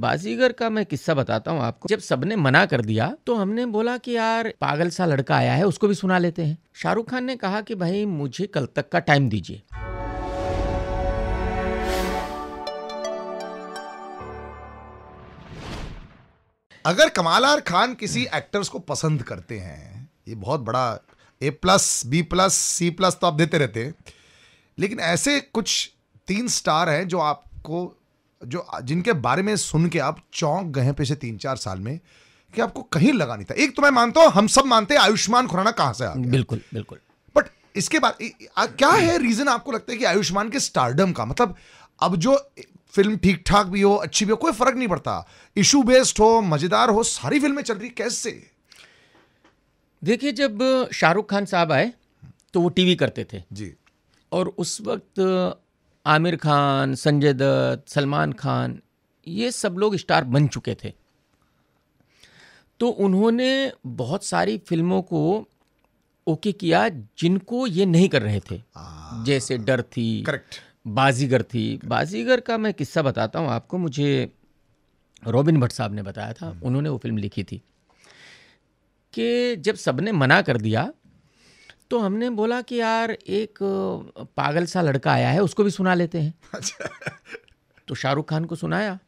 बाजीगर का मैं किस्सा बताता हूँ आपको जब सबने मना कर दिया तो हमने बोला कि यार पागल सा लड़का आया है उसको भी सुना लेते हैं शाहरुख खान ने कहा कि भाई मुझे कल तक का टाइम दीजिए अगर कमाल आर खान किसी एक्टर्स को पसंद करते हैं ये बहुत बड़ा A plus B plus C plus तो आप देते रहते हैं लेकिन ऐसे कुछ तीन स्टार हैं जो आपको जो जिनके बारे में सुन के आप चौंक गए हैं पिछले तीन चार साल में कि आपको कहीं लगा नहीं था एक तो मैं मानता हूं हम सब मानते हैं आयुष्मान खुराना कहां से आ गया बिल्कुल बिल्कुल बट इसके बाद क्या है रीजन आपको लगता है कि आयुष्मान के स्टारडम का मतलब अब जो फिल्म ठीक ठाक भी हो अच्छी भी हो कोई फर्क नहीं पड़ता इशू बेस्ड हो मजेदार हो सारी फिल्में चल रही कैसे देखिए जब शाहरुख खान साहब आए तो वो टीवी करते थे जी और उस वक्त आमिर खान संजय दत्त सलमान खान ये सब लोग स्टार बन चुके थे तो उन्होंने बहुत सारी फिल्मों को ओके किया जिनको ये नहीं कर रहे थे जैसे डर थी करेक्ट बाजीगर थी बाजीगर का मैं किस्सा बताता हूँ आपको मुझे रॉबिन भट्ट साहब ने बताया था हम्म। उन्होंने वो फिल्म लिखी थी कि जब सबने मना कर दिया तो हमने बोला कि यार एक पागल सा लड़का आया है उसको भी सुना लेते हैं अच्छा तो शाहरुख खान को सुनाया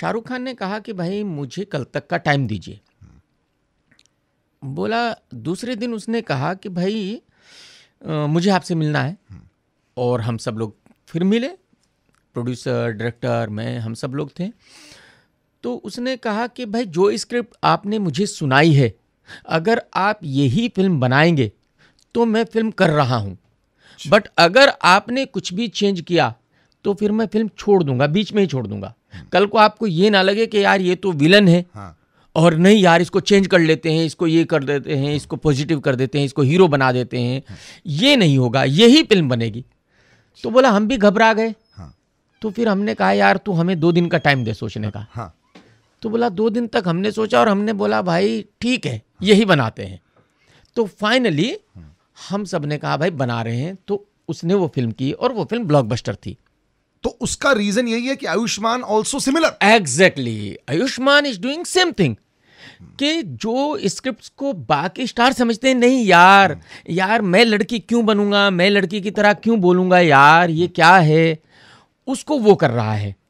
शाहरुख खान ने कहा कि भाई मुझे कल तक का टाइम दीजिए बोला दूसरे दिन उसने कहा कि भाई आ, मुझे आपसे मिलना है और हम सब लोग फिर मिले प्रोड्यूसर डायरेक्टर मैं हम सब लोग थे तो उसने कहा कि भाई जो स्क्रिप्ट आपने मुझे सुनाई है अगर आप यही फिल्म बनाएंगे तो मैं फिल्म कर रहा हूं बट अगर आपने कुछ भी चेंज किया तो फिर मैं फिल्म छोड़ दूंगा बीच में ही छोड़ दूंगा कल को आपको ये ना लगे कि यार ये तो विलन है हाँ। और नहीं यार इसको चेंज कर लेते हैं इसको ये कर देते हैं इसको पॉजिटिव कर देते हैं इसको हीरो बना देते हैं ये नहीं होगा यही फिल्म बनेगी तो बोला हम भी घबरा गए हाँ। तो फिर हमने कहा यार तू हमें दो दिन का टाइम दे सोचने का हाँ। तो बोला दो दिन तक हमने सोचा और हमने बोला भाई ठीक है यही बनाते हैं तो फाइनली हम सब ने कहा भाई बना रहे हैं तो उसने वो फिल्म की और वो फिल्म ब्लॉकबस्टर थी तो उसका रीजन यही है कि Ayushmann also similar exactly Ayushmann is doing same thing कि जो स्क्रिप्ट्स को बाकी स्टार समझते हैं नहीं यार यार मैं लड़की क्यों बनूंगा मैं लड़की की तरह क्यों बोलूंगा यार ये क्या है उसको वो कर रहा है